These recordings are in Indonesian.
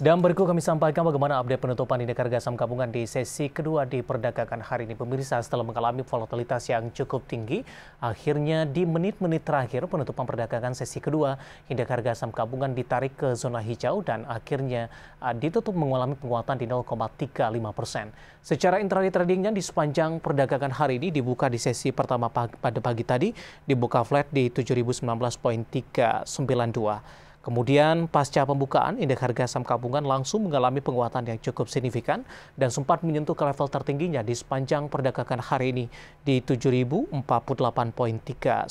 Dan berikut kami sampaikan bagaimana update penutupan indeks harga saham gabungan di sesi kedua di perdagangan hari ini. Pemirsa setelah mengalami volatilitas yang cukup tinggi, akhirnya di menit-menit terakhir penutupan perdagangan sesi kedua, indeks harga saham gabungan ditarik ke zona hijau dan akhirnya eh, ditutup mengalami penguatan di 0,35 persen. Secara intraday tradingnya di sepanjang perdagangan hari ini dibuka di sesi pertama pada pagi tadi, dibuka flat di 7019.392. Kemudian pasca pembukaan, indeks harga saham gabungan langsung mengalami penguatan yang cukup signifikan dan sempat menyentuh ke level tertingginya di sepanjang perdagangan hari ini di 7.048.390.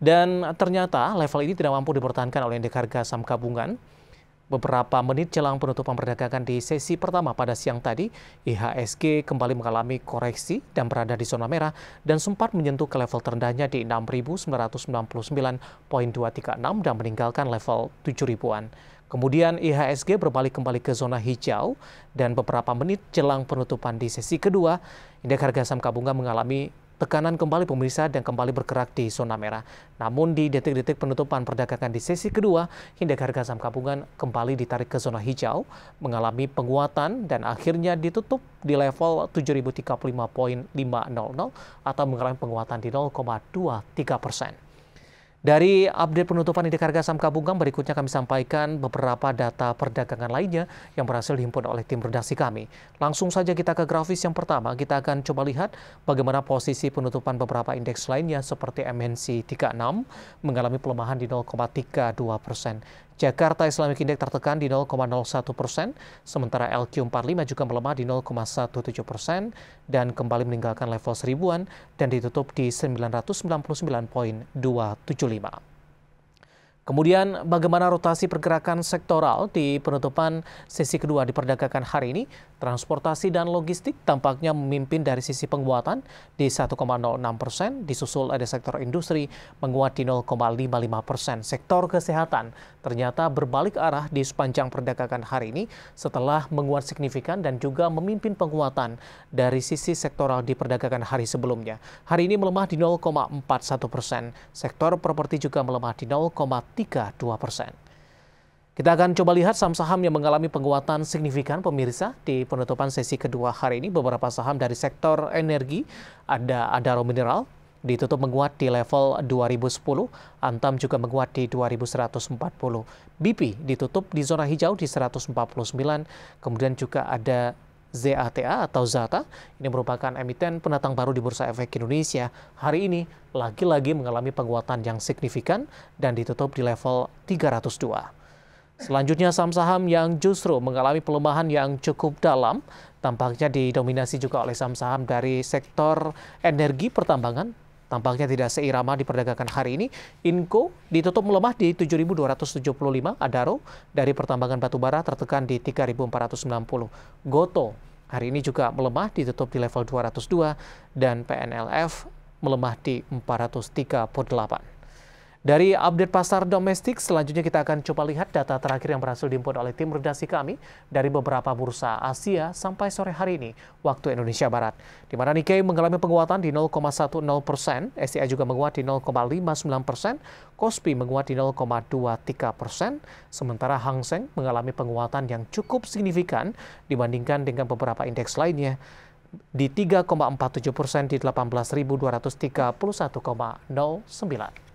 Dan ternyata level ini tidak mampu dipertahankan oleh indeks harga saham gabungan. Beberapa menit jelang penutupan perdagangan di sesi pertama pada siang tadi, IHSG kembali mengalami koreksi dan berada di zona merah dan sempat menyentuh ke level terendahnya di 6.999.236 dan meninggalkan level 7.000-an. Kemudian IHSG berbalik kembali ke zona hijau dan beberapa menit jelang penutupan di sesi kedua, indeks harga saham gabungan mengalami tekanan kembali pemirsa dan kembali bergerak di zona merah. Namun di detik-detik penutupan perdagangan di sesi kedua, hingga harga saham gabungan kembali ditarik ke zona hijau, mengalami penguatan dan akhirnya ditutup di level 7035.500 atau mengalami penguatan di 0,23 persen. Dari update penutupan indeks harga saham gabungan, berikutnya kami sampaikan beberapa data perdagangan lainnya yang berhasil dihimpun oleh tim redaksi kami. Langsung saja kita ke grafis yang pertama, kita akan coba lihat bagaimana posisi penutupan beberapa indeks lainnya seperti MNC 36 mengalami pelemahan di 0,32 persen. Jakarta Islamic Index tertekan di 0,01 persen, sementara LQ45 juga melemah di 0,17 persen dan kembali meninggalkan level seribuan dan ditutup di 999.275. Kemudian bagaimana rotasi pergerakan sektoral di penutupan sesi kedua di perdagangan hari ini? Transportasi dan logistik tampaknya memimpin dari sisi penguatan di 1,06 persen, disusul ada sektor industri menguat di 0,55 persen. Sektor kesehatan ternyata berbalik arah di sepanjang perdagangan hari ini setelah menguat signifikan dan juga memimpin penguatan dari sisi sektoral di perdagangan hari sebelumnya. Hari ini melemah di 0,41 persen. Sektor properti juga melemah di 0, 0,32 persen. Kita akan coba lihat saham-saham yang mengalami penguatan signifikan pemirsa di penutupan sesi kedua hari ini beberapa saham dari sektor energi ada Adaro Mineral ditutup menguat di level 2010, Antam juga menguat di 2140. BP ditutup di zona hijau di 149, kemudian juga ada ZATA atau ZATA ini merupakan emiten pendatang baru di Bursa Efek Indonesia. Hari ini lagi-lagi mengalami penguatan yang signifikan dan ditutup di level 302. Selanjutnya saham-saham yang justru mengalami pelemahan yang cukup dalam tampaknya didominasi juga oleh saham-saham dari sektor energi pertambangan Tampaknya tidak seirama diperdagangkan hari ini. Inco ditutup melemah di 7.275, Adaro dari pertambangan batubara tertekan di 3.490. Goto hari ini juga melemah ditutup di level 202 dan PNLF melemah di 438. Dari update pasar domestik, selanjutnya kita akan coba lihat data terakhir yang berhasil diimpun oleh tim redaksi kami dari beberapa bursa Asia sampai sore hari ini, waktu Indonesia Barat. Di mana Nikkei mengalami penguatan di 0,10 persen, SCA e juga menguat di 0,59 persen, Kospi menguat di 0,23 persen, sementara Hang Seng mengalami penguatan yang cukup signifikan dibandingkan dengan beberapa indeks lainnya di 3,47 persen di 18.231,09.